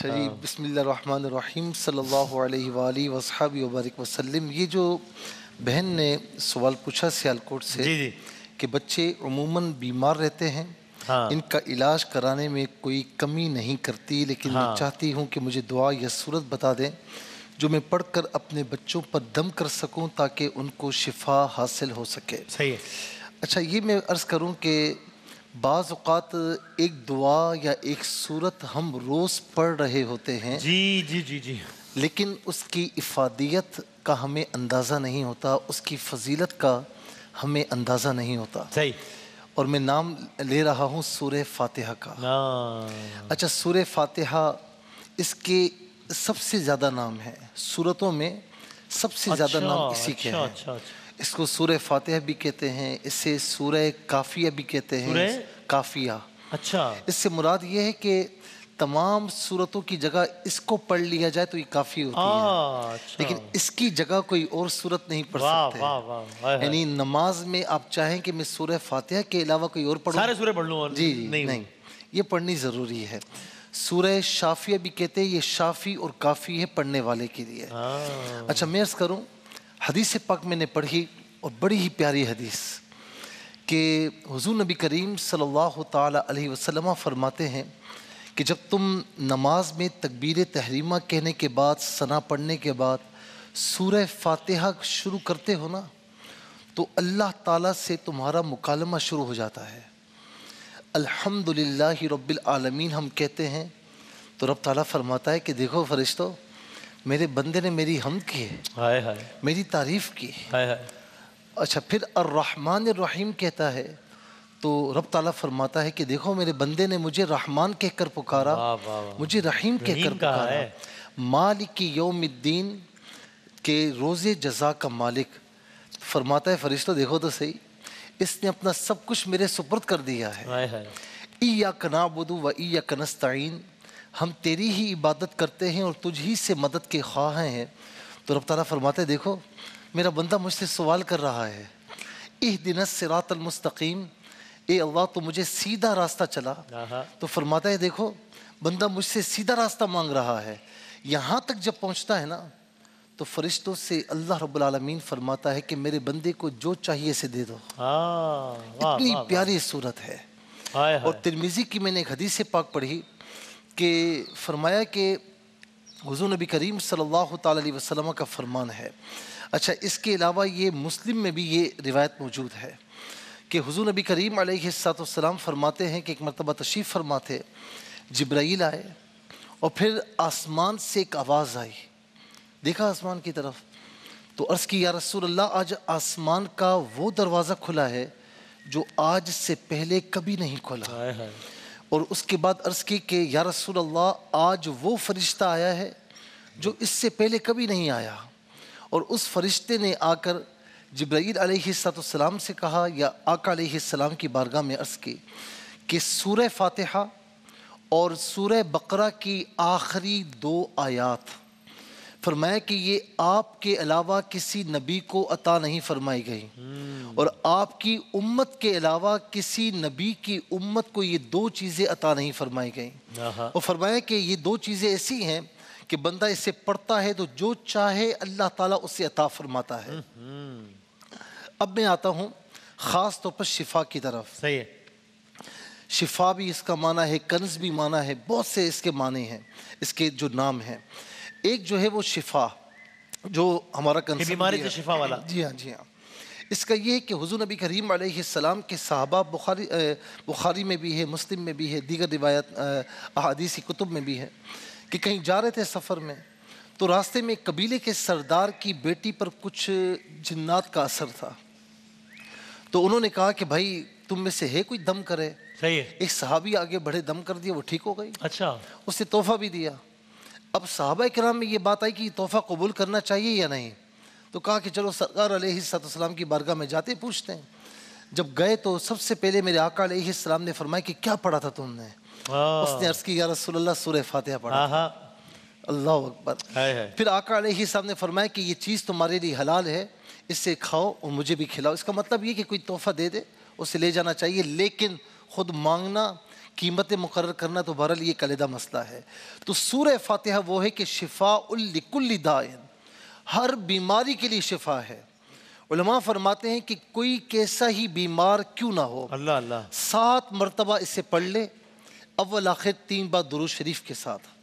अच्छा जी बसमीम सल्ला वबारक वसलम ये जो बहन ने सवाल पूछा सियालकोट से जी जी। कि बच्चे अमूमन बीमार रहते हैं हाँ। इनका इलाज कराने में कोई कमी नहीं करती लेकिन हाँ। मैं चाहती हूँ कि मुझे दुआ या सूरत बता दें जो मैं पढ़कर अपने बच्चों पर दम कर सकूँ ताकि उनको शिफा हासिल हो सके सही है अच्छा ये मैं अर्ज़ करूँ कि बाज़ात एक दुआ या एक सूरत हम रोज़ पढ़ रहे होते हैं जी जी जी जी लेकिन उसकी इफादियत का हमें अंदाज़ा नहीं होता उसकी फजीलत का हमें अंदाज़ा नहीं होता सही और मैं नाम ले रहा हूँ सूर फातिहा का हाँ। अच्छा सूर फातिहा इसके सबसे ज़्यादा नाम है सूरतों में सबसे अच्छा, ज़्यादा नाम इसी अच्छा, के हैं अच्छा, अच्छा। इसको सूर्य फातह भी कहते हैं इससे सूर्य काफिया भी कहते हैं काफिया अच्छा इससे मुराद ये है कि तमाम सूरतों की जगह इसको पढ़ लिया जाए तो ये काफी होती आ, है हाँ, अच्छा। लेकिन इसकी जगह कोई और सूरत नहीं पढ़ सकते यानी नमाज में आप चाहें कि मैं सूर्य फातिहा के अलावा कोई और पढ़ू सारे सूर्य पढ़ लू जी जी नहीं, नहीं ये पढ़नी ज़रूरी है सूर्य शाफिया भी कहते हैं ये शाफी और काफ़ी है पढ़ने वाले के लिए हाँ। अच्छा मैं करूँ हदीस पाक मैंने पढ़ी और बड़ी ही प्यारी हदीस कि हुजूर नबी करीम सल्लल्लाहु अलैहि वसल्लम फरमाते हैं कि जब तुम नमाज में तकबीर तहरीमा कहने के बाद सना पढ़ने के बाद सूरह फातिहा शुरू करते हो ना तो अल्लाह ताला से तुम्हारा मुकालमा शुरू हो जाता है अल्हम्दुलिल्लाह रब्बिल आलमीन हम कहते हैं तो रब ताला फरमाता है कि देखो फरिश्तों मेरे बंदे ने मेरी हम की है हाय हाय मेरी तारीफ की हाय हाय अच्छा फिर रहमान रहीम कहता है तो रब ताला फरमाता है कि देखो मेरे बंदे ने मुझे रहमान कहकर पुकारा मुझे रहीम कहकर पुकारा मालिक योमिद्दीन के रोज़े जजा का मालिक फरमाता है फरिश्ता देखो तो सही इसने अपना सब कुछ मेरे सुपुर्द कर दिया है ईया कनाबुदू व ईया कनस्ताइन हम तेरी ही इबादत करते हैं और तुझ ही से मदद के ख्वाह हैं तो रब तारा फरमाते देखो मेरा बंदा मुझसे सवाल कर रहा है इह दिन सिरातलमस्तकीम ए अल्लाह तो मुझे सीधा रास्ता चला तो फरमाता है देखो बंदा मुझसे सीधा रास्ता मांग रहा है यहाँ तक जब पहुँचता है ना तो फरिश्तों से अल्लाह रबालमीन फरमाता है कि मेरे बंदे को जो चाहिए से दे दो हाँ, इतनी प्यारी सूरत है और तिरमिजी की मैंने एक हदीस पाक पढ़ी कि फरमाया कि हजू नबी करीम सल्लल्लाहु अलैहि वसल्लम का फरमान है अच्छा इसके अलावा ये मुस्लिम में भी ये रिवायत मौजूद है कि हजू नबी करीम सलाम फरमाते हैं कि एक मरतबा तशीफ़ फरमाते जब्राइल आए और फिर आसमान से एक आवाज़ आई देखा आसमान की तरफ तो अर्ज़ की या रसूल आज आसमान का वो दरवाज़ा खुला है जो आज से पहले कभी नहीं खुला है, है। और उसके बाद अर्ज़ की कि या रसूल अल्लाह आज वो फ़रिश्ता आया है जो इससे पहले कभी नहीं आया और उस फरिश्ते ने आकर जब्राईल सलाम से कहा या आका सलाम की बारगाह में अर्ज़ की कि सूर्य फातिहा और सूर्य बकरा की आखिरी दो आयात फरमाया कि ये आपके अलावा किसी नबी को अता नहीं फरमाई गई hmm. और आपकी उम्मत के अलावा किसी नबी की उम्मत को ये दो चीज़ें अता नहीं फरमाई गई और फरमाया कि ये दो चीज़ें ऐसी हैं कि बंदा इससे पढ़ता है तो जो चाहे अल्लाह ताला उसे अता फरमाता है hmm. अब मैं आता हूँ ख़ास तौर पर शिफा की तरफ सही है शिफा भी इसका माना है कंज भी माना है बहुत से इसके माने हैं इसके जो नाम हैं एक जो है वो शिफा जो हमारा बीमारी से शिफा वाला जी हाँ जी हाँ इसका ये कि हजू नबी करीम सलाम के सहाबा बुखारी बुखारी में भी है मुस्लिम में भी है दीगर रिवायत अहादीसी कुतुब में भी है कि कहीं जा रहे थे सफ़र में तो रास्ते में कबीले के सरदार की बेटी पर कुछ जन्नात का असर था तो उन्होंने कहा कि भाई तुम में से है कोई दम करे सही है एक सहाबी आगे बढ़े दम कर दिया वो ठीक हो गई अच्छा उसने तोहफा भी दिया अब साहबा कराम में ये बात आई कि तोहफ़ा कबूल करना चाहिए या नहीं तो कहा कि चलो सरकार सलाम की बारगाह में जाते पूछते हैं जब गए तो सबसे पहले मेरे आका सलाम ने फरमाया कि क्या पढ़ा था तुमने उसने अर्ज़ की रसोल्ला सुर फातह पढ़ा अल्लाह अकबर फिर आका सलाम ने फरमाया कि ये चीज़ तुम्हारे लिए हलाल है इससे खाओ और मुझे भी खिलाओ इसका मतलब ये कि कोई तोहफ़ा दे दे उसे ले जाना चाहिए लेकिन ख़ुद मांगना कीमतें मुकर करना तो बहरल ये कलेदा मसला है तो सूर फातहा वो है कि शिफा उल्लिकुल्ली दायन हर बीमारी के लिए शिफा है उलमा फरमाते हैं कि कोई कैसा ही बीमार क्यों ना हो अल्लाह अल्लाह सात मरतबा इसे पढ़ ले अव आखिर तीन बार दुरुज शरीफ के साथ